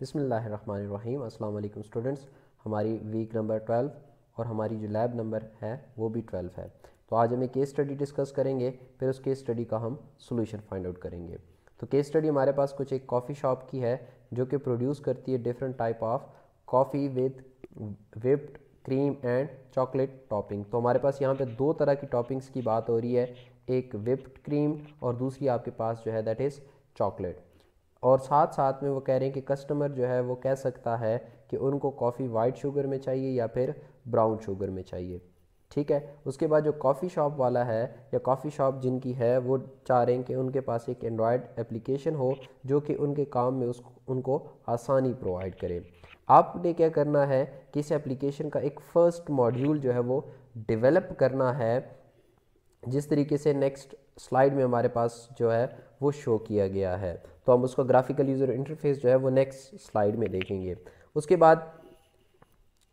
बिसमीम अल्लाम स्टूडेंट्स हमारी वीक नंबर ट्वेल्व और हमारी जो लैब नंबर है वो भी ट्वेल्व है तो आज हम एक केस स्टडी डिस्कस करेंगे फिर उस केस स्टडी का हम सोल्यूशन फाइंड आउट करेंगे तो केस स्टडी हमारे पास कुछ एक कॉफ़ी शॉप की है जो कि प्रोड्यूस करती है different type of coffee with whipped cream and chocolate topping तो हमारे पास यहाँ पे दो तरह की टॉपिंग्स की बात हो रही है एक विप्ड क्रीम और दूसरी आपके पास जो है दैट इज़ चॉकलेट और साथ साथ में वो कह रहे हैं कि कस्टमर जो है वो कह सकता है कि उनको कॉफ़ी वाइट शुगर में चाहिए या फिर ब्राउन शुगर में चाहिए ठीक है उसके बाद जो कॉफ़ी शॉप वाला है या कॉफ़ी शॉप जिनकी है वो चाह रहे हैं कि उनके पास एक एंड्रॉयड एप्लीकेशन हो जो कि उनके काम में उस उनको आसानी प्रोवाइड करे आपने क्या करना है कि इस एप्लीकेशन का एक फ़र्स्ट मॉड्यूल जो है वो डेवलप करना है जिस तरीके से नेक्स्ट स्लाइड में हमारे पास जो है वो शो किया गया है तो हम उसका ग्राफिकल यूज़र इंटरफेस जो है वो नेक्स्ट स्लाइड में देखेंगे उसके बाद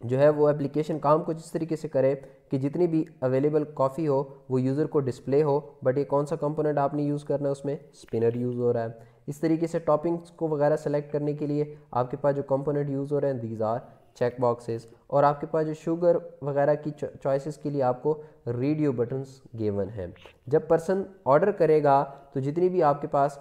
जो है वो एप्लीकेशन काम कुछ इस तरीके से करे कि जितनी भी अवेलेबल कॉफ़ी हो वो यूज़र को डिस्प्ले हो बट ये कौन सा कंपोनेंट आपने यूज़ करना है उसमें स्पिनर यूज़ हो रहा है इस तरीके से टॉपिंग्स को वगैरह सेलेक्ट करने के लिए आपके पास जो कंपोनेंट यूज़ हो रहे हैं दीज आर चेक बॉक्सेस और आपके पास जो शुगर वगैरह की चॉइसेस के लिए आपको रेडियो बटन्स गेवन हैं जब पर्सन ऑर्डर करेगा तो जितनी भी आपके पास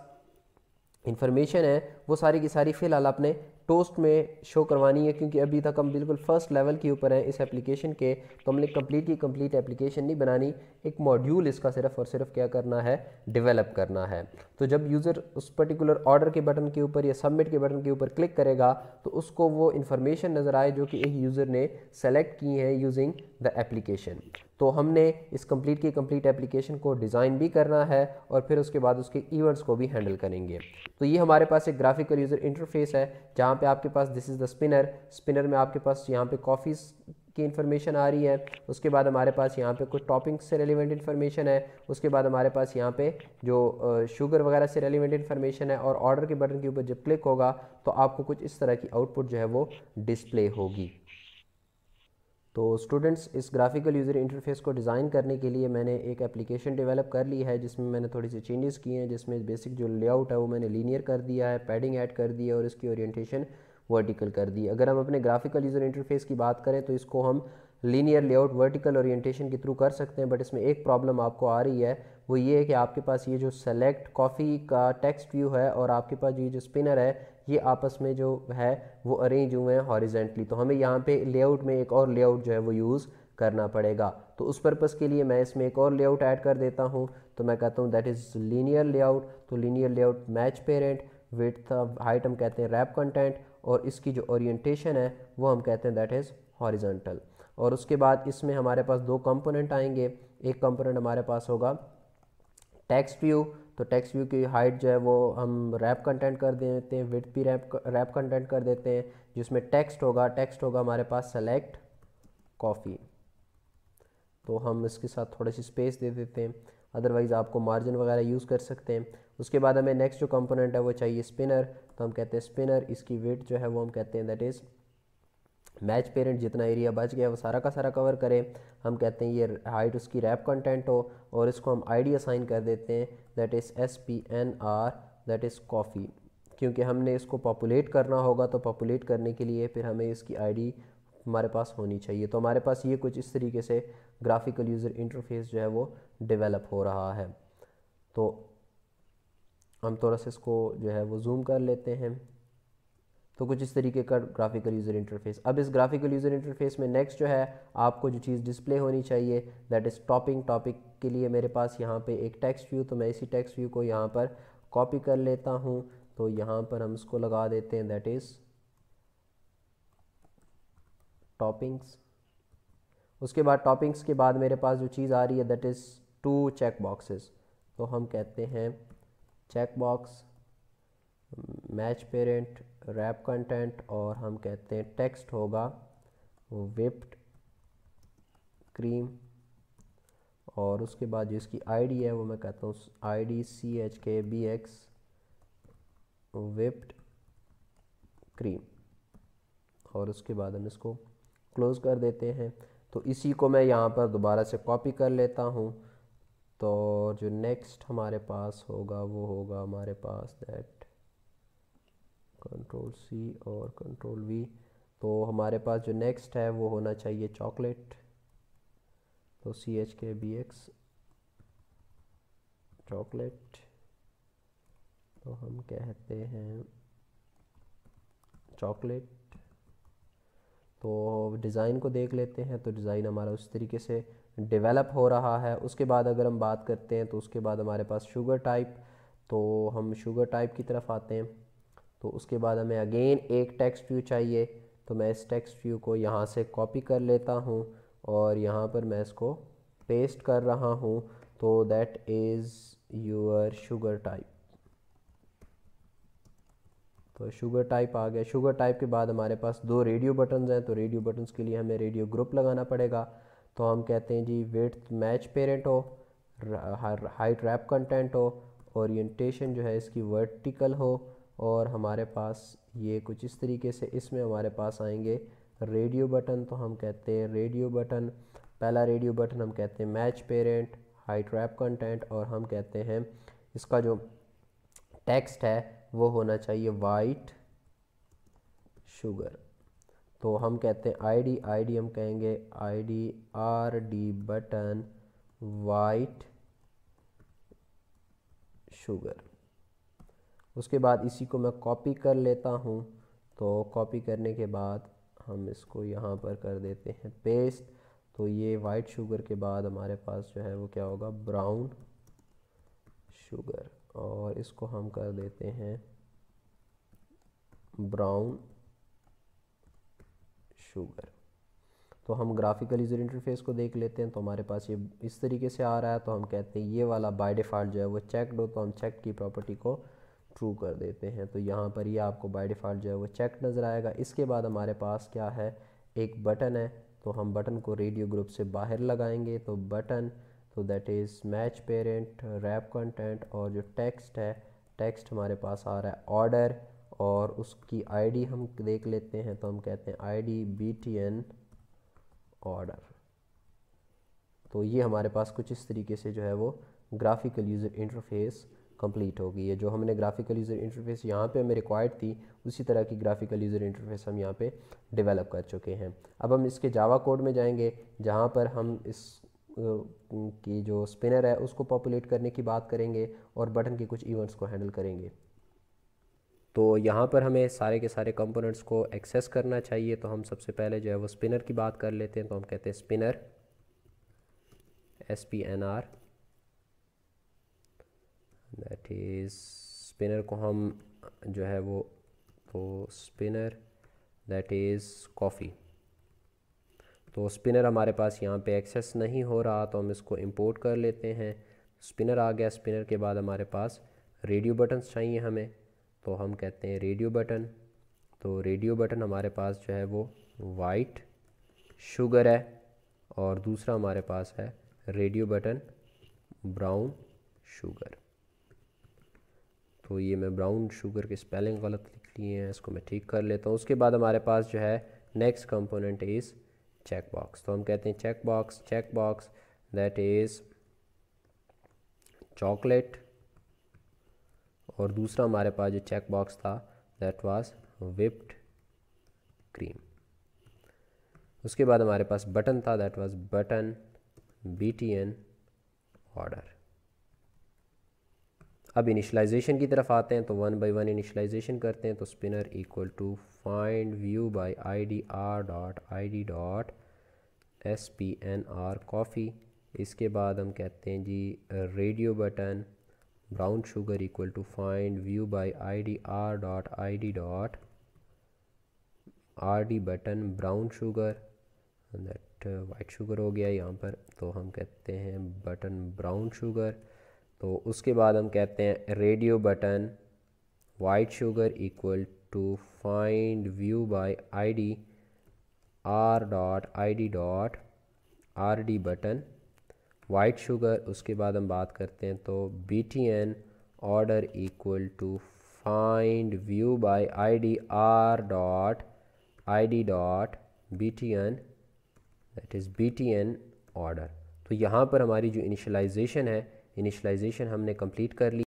इंफॉर्मेशन है वो सारी की सारी फ़िलहाल आपने टोस्ट में शो करवानी है क्योंकि अभी तक हम बिल्कुल फर्स्ट लेवल के ऊपर हैं इस एप्लीकेशन के तो हमने कम्प्लीट की कम्प्लीट एप्लीकेशन नहीं बनानी एक मॉड्यूल इसका सिर्फ और सिर्फ क्या करना है डेवलप करना है तो जब यूज़र उस पर्टिकुलर ऑर्डर के बटन के ऊपर या सबमिट के बटन के ऊपर क्लिक करेगा तो उसको वो इन्फॉर्मेशन नज़र आए जो कि एक यूज़र ने सेलेक्ट की है यूजिंग द एप्लीकेशन तो हमने इस कंप्लीट की कंप्लीट एप्लीकेशन को डिज़ाइन भी करना है और फिर उसके बाद उसके ईवेंट्स को भी हैंडल करेंगे तो ये हमारे पास एक ग्राफिकल यूज़र इंटरफेस है जहाँ पे आपके पास this is the spinner spinner में आपके पास यहाँ पे कॉफ़ीज़ की इन्फॉर्मेशन आ रही है उसके बाद हमारे पास यहाँ पे कुछ टॉपिंग से रेलिवेंट इन्फॉर्मेशन है उसके बाद हमारे पास यहाँ पे जो शुगर वगैरह से रेलिवेंट इन्फॉर्मेशन है और ऑर्डर के बटन के ऊपर जब क्लिक होगा तो आपको कुछ इस तरह की आउटपुट जो है वो डिस्प्ले होगी तो स्टूडेंट्स इस ग्राफिकल यूज़र इंटरफेस को डिज़ाइन करने के लिए मैंने एक एप्लीकेशन डेवलप कर ली है जिसमें मैंने थोड़ी सी चेंजेस किए हैं जिसमें बेसिक जो लेआउट है वो मैंने लीनियर कर दिया है पैडिंग ऐड कर दी है और इसकी ओरिएंटेशन वर्टिकल कर दी अगर हम अपने ग्राफिकल यूज़र इंटरफेस की बात करें तो इसको हम लीनियर लेआउट वर्टिकल ओरिएंटेशन के थ्रू कर सकते हैं बट इसमें एक प्रॉब्लम आपको आ रही है वो ये है कि आपके पास ये जो सेलेक्ट कॉफ़ी का टेक्स्ट व्यू है और आपके पास ये जो स्पिनर है ये आपस में जो है वो अरेंज हुए हैं हॉरिजेंटली तो हमें यहाँ पे लेआउट में एक और लेआउट जो है वो यूज़ करना पड़ेगा तो उस पर्पज़ के लिए मैं इसमें एक और लेआउट ऐड कर देता हूँ तो मैं कहता हूँ दैट इज़ लीनियर लेआउट तो linear layout match parent with height हम कहते हैं रैप कंटेंट और इसकी जो ओरिएंटेशन है वो हम कहते हैं दैट इज़ हॉरिजेंटल और उसके बाद इसमें हमारे पास दो कंपोनेंट आएंगे एक कंपोनेंट हमारे पास होगा टेक्स्ट व्यू तो टेक्स्ट व्यू की हाइट जो है वो हम रैप कंटेंट कर देते हैं विथ भी रैप रैप कंटेंट कर देते हैं जिसमें टेक्स्ट होगा टेक्स्ट होगा हमारे पास सेलेक्ट कॉफ़ी तो हम इसके साथ थोड़ी सी स्पेस दे देते हैं अदरवाइज़ आपको मार्जिन वगैरह यूज़ कर सकते हैं उसके बाद हमें नेक्स्ट जो कंपोनेंट है वो चाहिए स्पिनर तो हम कहते हैं स्पिनर इसकी वेट जो है वो हम कहते हैं दैट इज़ मैच पेरेंट जितना एरिया बच गया वो सारा का सारा कवर करें हम कहते हैं ये हाइट उसकी रैप कंटेंट हो और इसको हम आई डी असाइन कर देते हैं that is S P N R that is coffee क्योंकि हमने इसको पॉपुलेट करना होगा तो पॉपुलेट करने के लिए फिर हमें इसकी आईडी हमारे पास होनी चाहिए तो हमारे पास ये कुछ इस तरीके से ग्राफिकल यूज़र इंटरफेस जो है वो डेवलप हो रहा है तो हम थोड़ा सा इसको जो है वो जूम कर लेते हैं तो कुछ इस तरीके का ग्राफिकल यूज़र इंटरफेस अब इस ग्राफिकल यूज़र इंटरफेस में नेक्स्ट जो है आपको जो चीज़ डिस्प्ले होनी चाहिए दैट इज़ टॉपिंग टॉपिक के लिए मेरे पास यहाँ पे एक टेक्स्ट व्यू तो मैं इसी टेक्स्ट व्यू को यहाँ पर कॉपी कर लेता हूँ तो यहाँ पर हम इसको लगा देते हैं दैट इज़ टॉपिंग्स उसके बाद टॉपिंग्स के बाद मेरे पास जो चीज़ आ रही है that is two check boxes तो हम कहते हैं check box match parent wrap content और हम कहते हैं टेक्स्ट होगा विप्ड क्रीम और उसके बाद जो इसकी आईडी है वो मैं कहता हूँ ID C H K B X whipped cream और उसके बाद हम इसको क्लोज़ कर देते हैं तो इसी को मैं यहाँ पर दोबारा से कॉपी कर लेता हूँ तो जो नेक्स्ट हमारे पास होगा वो होगा हमारे पास दैट कंट्रोल सी और कंट्रोल वी तो हमारे पास जो नेक्स्ट है वो होना चाहिए चॉकलेट तो C H K B X chocolate तो हम कहते हैं चॉकलेट तो डिज़ाइन को देख लेते हैं तो डिज़ाइन हमारा उस तरीके से डेवलप हो रहा है उसके बाद अगर हम बात करते हैं तो उसके बाद हमारे पास शुगर टाइप तो हम शुगर टाइप की तरफ आते हैं तो उसके बाद हमें अगेन एक टेक्स्ट व्यू चाहिए तो मैं इस टेक्स्ट व्यू को यहाँ से कॉपी कर लेता हूँ और यहाँ पर मैं इसको पेस्ट कर रहा हूँ तो that is your sugar type तो शुगर टाइप आ गया शुगर टाइप के बाद हमारे पास दो रेडियो बटन्स हैं तो रेडियो बटन्स के लिए हमें रेडियो ग्रुप लगाना पड़ेगा तो हम कहते हैं जी वेट मैच पेरेंट हो हाइट रैप कंटेंट हो ओरिएंटेशन जो है इसकी वर्टिकल हो और हमारे पास ये कुछ इस तरीके से इसमें हमारे पास आएंगे रेडियो बटन तो हम कहते हैं रेडियो बटन पहला रेडियो बटन हम कहते हैं match parent height wrap content और हम कहते हैं इसका जो टेक्स्ट है वो होना चाहिए वाइट शुगर तो हम कहते हैं आईडी आईडी हम कहेंगे ID R D button white sugar उसके बाद इसी को मैं कॉपी कर लेता हूँ तो कॉपी करने के बाद हम इसको यहाँ पर कर देते हैं पेस्ट तो ये वाइट शुगर के बाद हमारे पास जो है वो क्या होगा ब्राउन शुगर और इसको हम कर देते हैं ब्राउन शुगर तो हम ग्राफिकल यूज़र इंटरफेस को देख लेते हैं तो हमारे पास ये इस तरीके से आ रहा है तो हम कहते हैं ये वाला बाय डिफ़ॉल्ट जो है वो चेकड हो तो हम चेक की प्रॉपर्टी को ट्रू कर देते हैं तो यहाँ पर ये आपको बाय डिफ़ॉल्ट जो है वो चेक नज़र आएगा इसके बाद हमारे पास क्या है एक बटन है तो हम बटन को रेडियो ग्रुप से बाहर लगाएंगे तो बटन तो that is match parent wrap content और जो टेक्स्ट है टेक्स्ट हमारे पास आ रहा है ऑर्डर और उसकी आईडी हम देख लेते हैं तो हम कहते हैं आईडी बीटीएन ऑर्डर तो ये हमारे पास कुछ इस तरीके से जो है वो ग्राफिकल यूज़र इंटरफेस कंप्लीट हो गई है जो हमने ग्राफिकल यूज़र इंटरफेस यहाँ पे हमें रिक्वायर्ड थी उसी तरह की ग्राफिकल यूज़र इंटरफेस हम यहाँ पे डेवलप कर चुके हैं अब हम इसके जावा कोड में जाएंगे जहाँ पर हम इस की जो स्पिनर है उसको पॉपुलेट करने की बात करेंगे और बटन के कुछ इवेंट्स को हैंडल करेंगे तो यहाँ पर हमें सारे के सारे कंपोनेंट्स को एक्सेस करना चाहिए तो हम सबसे पहले जो है वो स्पिनर की बात कर लेते हैं तो हम कहते हैं spinner S P N R that is spinner को हम जो है वो तो स्पिनर दैट इज़ कॉफ़ी तो स्पिनर हमारे पास यहाँ पे एक्सेस नहीं हो रहा तो हम इसको इंपोर्ट कर लेते हैं स्पिनर आ गया स्पिनर के बाद हमारे पास रेडियो बटन चाहिए हमें तो हम कहते हैं रेडियो बटन तो रेडियो बटन हमारे पास जो है वो वाइट शुगर है और दूसरा हमारे पास है रेडियो बटन ब्राउन शुगर तो ये मैं ब्राउन शुगर के स्पेलिंग गलत लिख लिए हैं इसको मैं ठीक कर लेता हूँ उसके बाद हमारे पास जो है next component is check box तो हम कहते हैं check box check box that is chocolate और दूसरा हमारे पास जो चेक बॉक्स था दैट वाज विप्ड क्रीम उसके बाद हमारे पास बटन था that was button B T N order अब इनिशलाइजेशन की तरफ आते हैं तो वन बाई वन इनिशलाइजेशन करते हैं तो spinner equal to find view by I D R dot I D dot S P N R coffee इसके बाद हम कहते हैं जी radio button brown sugar equal to find view by I D R dot I D dot R D button brown sugar that white sugar हो गया यहाँ पर तो हम कहते हैं बटन ब्राउन शुगर तो उसके बाद हम कहते हैं radio button white sugar equal to find view by ID R dot ID dot R D button white sugar उसके बाद हम बात करते हैं तो B T N order equal to find view by I D R dot I D dot B T N that is B T N order तो यहाँ पर हमारी जो इनिशलाइजेशन है इनिशलाइजेशन हमने कंप्लीट कर ली